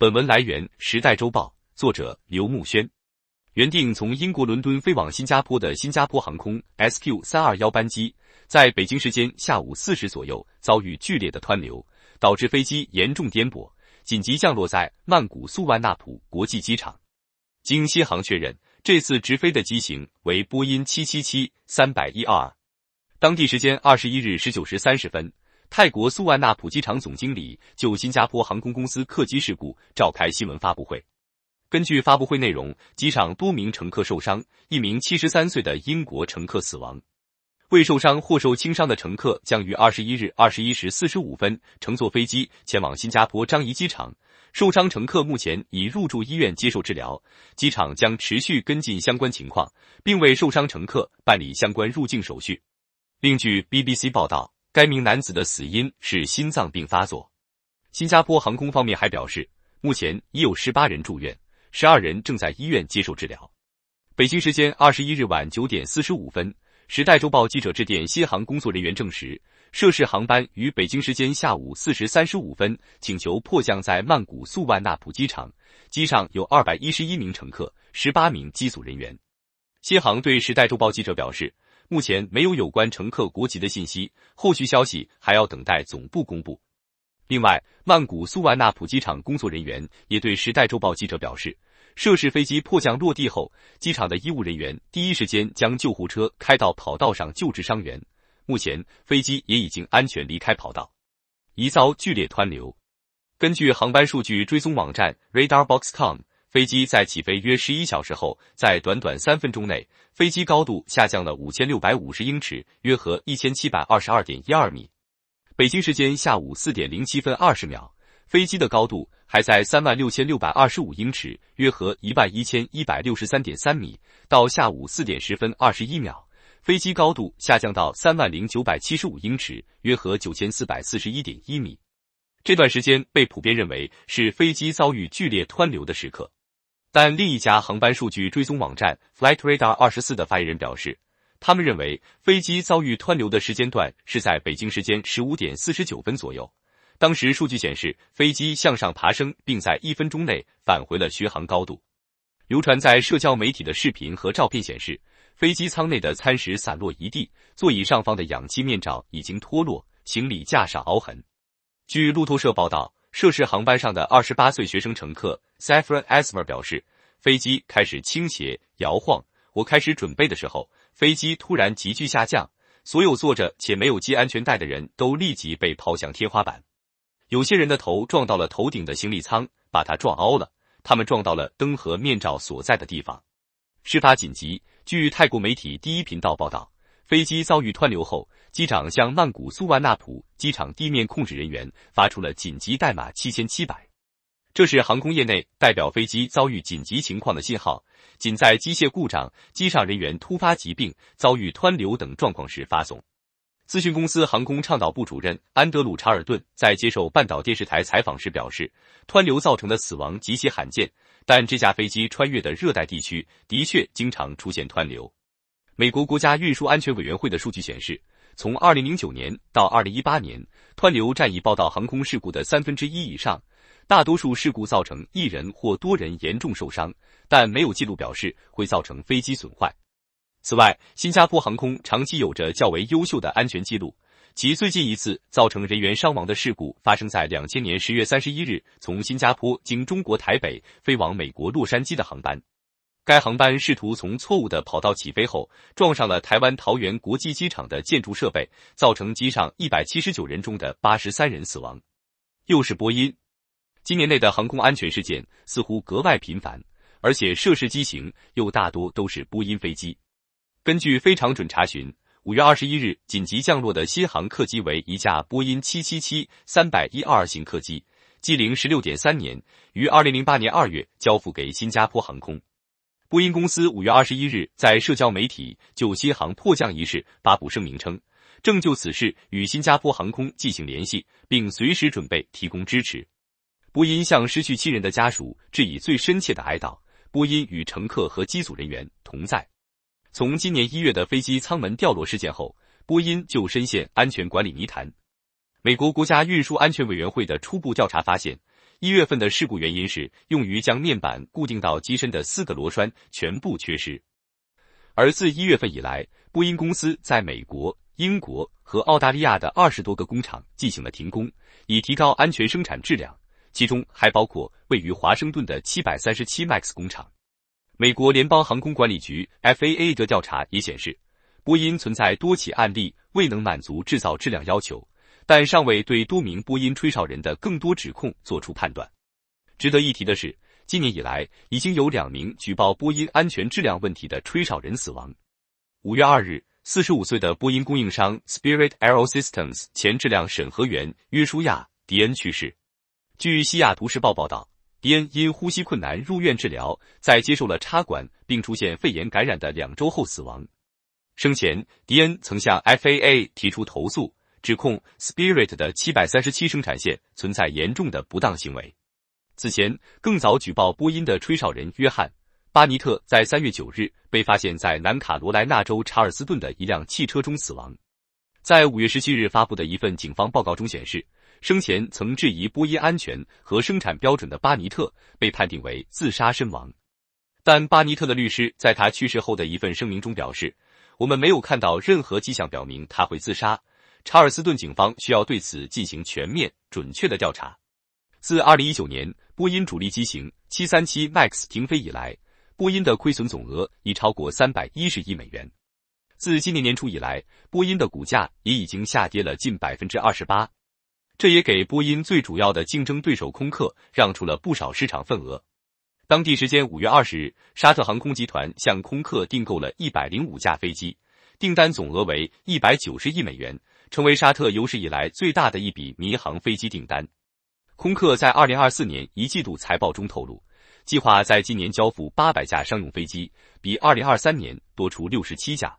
本文来源《时代周报》，作者刘木轩。原定从英国伦敦飞往新加坡的新加坡航空 SQ 三二幺班机，在北京时间下午四时左右遭遇剧烈的湍流，导致飞机严重颠簸，紧急降落在曼谷素万纳普国际机场。经新航确认，这次直飞的机型为波音七七七三百一二。当地时间二十一日十九时三十分。泰国素万纳普机场总经理就新加坡航空公司客机事故召开新闻发布会。根据发布会内容，机上多名乘客受伤，一名七十三岁的英国乘客死亡。未受伤或受轻伤的乘客将于二十一日二十一时四十五分乘坐飞机前往新加坡樟宜机场。受伤乘客目前已入住医院接受治疗。机场将持续跟进相关情况，并为受伤乘客办理相关入境手续。另据 BBC 报道。该名男子的死因是心脏病发作。新加坡航空方面还表示，目前已有十八人住院，十二人正在医院接受治疗。北京时间二十一日晚九点四十五分，时代周报记者致电新航工作人员证实，涉事航班于北京时间下午四时三十五分请求迫降在曼谷素万那普机场，机上有二百一十一名乘客，十八名机组人员。新航对时代周报记者表示。目前没有有关乘客国籍的信息，后续消息还要等待总部公布。另外，曼谷苏万纳普机场工作人员也对《时代周报》记者表示，涉事飞机迫降落地后，机场的医务人员第一时间将救护车开到跑道上救治伤员。目前，飞机也已经安全离开跑道，疑遭剧烈湍流。根据航班数据追踪网站 RadarBox.com。飞机在起飞约十一小时后，在短短三分钟内，飞机高度下降了五千六百五十英尺，约合一千七百二十二点一二米。北京时间下午四点零七分二十秒，飞机的高度还在三万六千六百二十五英尺，约合一万一千一百六十三点三米。到下午四点十分二十一秒，飞机高度下降到三万零九百七十五英尺，约合九千四百四十一点一米。这段时间被普遍认为是飞机遭遇剧烈湍流的时刻。但另一家航班数据追踪网站 Flight Radar 二十四的发言人表示，他们认为飞机遭遇湍流的时间段是在北京时间十五点四十九分左右。当时数据显示，飞机向上爬升，并在一分钟内返回了巡航高度。流传在社交媒体的视频和照片显示，飞机舱内的餐食散落一地，座椅上方的氧气面罩已经脱落，行李架上凹痕。据路透社报道。涉事航班上的28岁学生乘客 s a f r a n a s m e r 表示：“飞机开始倾斜摇晃，我开始准备的时候，飞机突然急剧下降，所有坐着且没有系安全带的人都立即被抛向天花板，有些人的头撞到了头顶的行李舱，把它撞凹了，他们撞到了灯和面罩所在的地方。”事发紧急，据泰国媒体第一频道报道。飞机遭遇湍流后，机长向曼谷苏万纳普机场地面控制人员发出了紧急代码七千七百，这是航空业内代表飞机遭遇紧急情况的信号，仅在机械故障、机上人员突发疾病、遭遇湍流等状况时发送。咨询公司航空倡导部主任安德鲁查尔顿在接受半岛电视台采访时表示，湍流造成的死亡极其罕见，但这架飞机穿越的热带地区的确经常出现湍流。美国国家运输安全委员会的数据显示，从二零零九年到二零一八年，湍流战役报道航空事故的三分之一以上，大多数事故造成一人或多人严重受伤，但没有记录表示会造成飞机损坏。此外，新加坡航空长期有着较为优秀的安全记录，其最近一次造成人员伤亡的事故发生在两千年十月三十一日，从新加坡经中国台北飞往美国洛杉矶的航班。该航班试图从错误的跑道起飞后，撞上了台湾桃园国际机场的建筑设备，造成机上一百七十九人中的八十三人死亡。又是波音，今年内的航空安全事件似乎格外频繁，而且涉事机型又大多都是波音飞机。根据非常准查询，五月二十一日紧急降落的新航客机为一架波音七七七三百一二型客机，机龄十六点三年，于二零零八年二月交付给新加坡航空。波音公司五月二十一日在社交媒体就新航迫降一事发布声明称，正就此事与新加坡航空进行联系，并随时准备提供支持。波音向失去亲人的家属致以最深切的哀悼。波音与乘客和机组人员同在。从今年一月的飞机舱门掉落事件后，波音就深陷安全管理泥潭。美国国家运输安全委员会的初步调查发现。一月份的事故原因是用于将面板固定到机身的四个螺栓全部缺失。而自一月份以来，波音公司在美国、英国和澳大利亚的二十多个工厂进行了停工，以提高安全生产质量，其中还包括位于华盛顿的七百三十七 MAX 工厂。美国联邦航空管理局 FAA 的调查也显示，波音存在多起案例未能满足制造质量要求。但尚未对多名波音吹哨人的更多指控作出判断。值得一提的是，今年以来已经有两名举报波音安全质量问题的吹哨人死亡。五月二日，四十五岁的波音供应商 Spirit AeroSystems 前质量审核员约书亚·迪恩去世。据西雅图时报报道，迪恩因呼吸困难入院治疗，在接受了插管并出现肺炎感染的两周后死亡。生前，迪恩曾向 F A A 提出投诉。指控 Spirit 的七百三十七生产线存在严重的不当行为。此前更早举报波音的吹哨人约翰·巴尼特，在三月九日被发现在南卡罗来纳州查尔斯顿的一辆汽车中死亡。在五月十七日发布的一份警方报告中显示，生前曾质疑波音安全和生产标准的巴尼特被判定为自杀身亡。但巴尼特的律师在他去世后的一份声明中表示：“我们没有看到任何迹象表明他会自杀。”查尔斯顿警方需要对此进行全面准确的调查。自二零一九年波音主力机型七三七 MAX 停飞以来，波音的亏损总额已超过三百一十亿美元。自今年年初以来，波音的股价也已经下跌了近百分之二十八，这也给波音最主要的竞争对手空客让出了不少市场份额。当地时间五月二十日，沙特航空集团向空客订购了一百零五架飞机，订单总额为一百九十亿美元。成为沙特有史以来最大的一笔民航飞机订单。空客在2024年一季度财报中透露，计划在今年交付800架商用飞机，比2023年多出67架。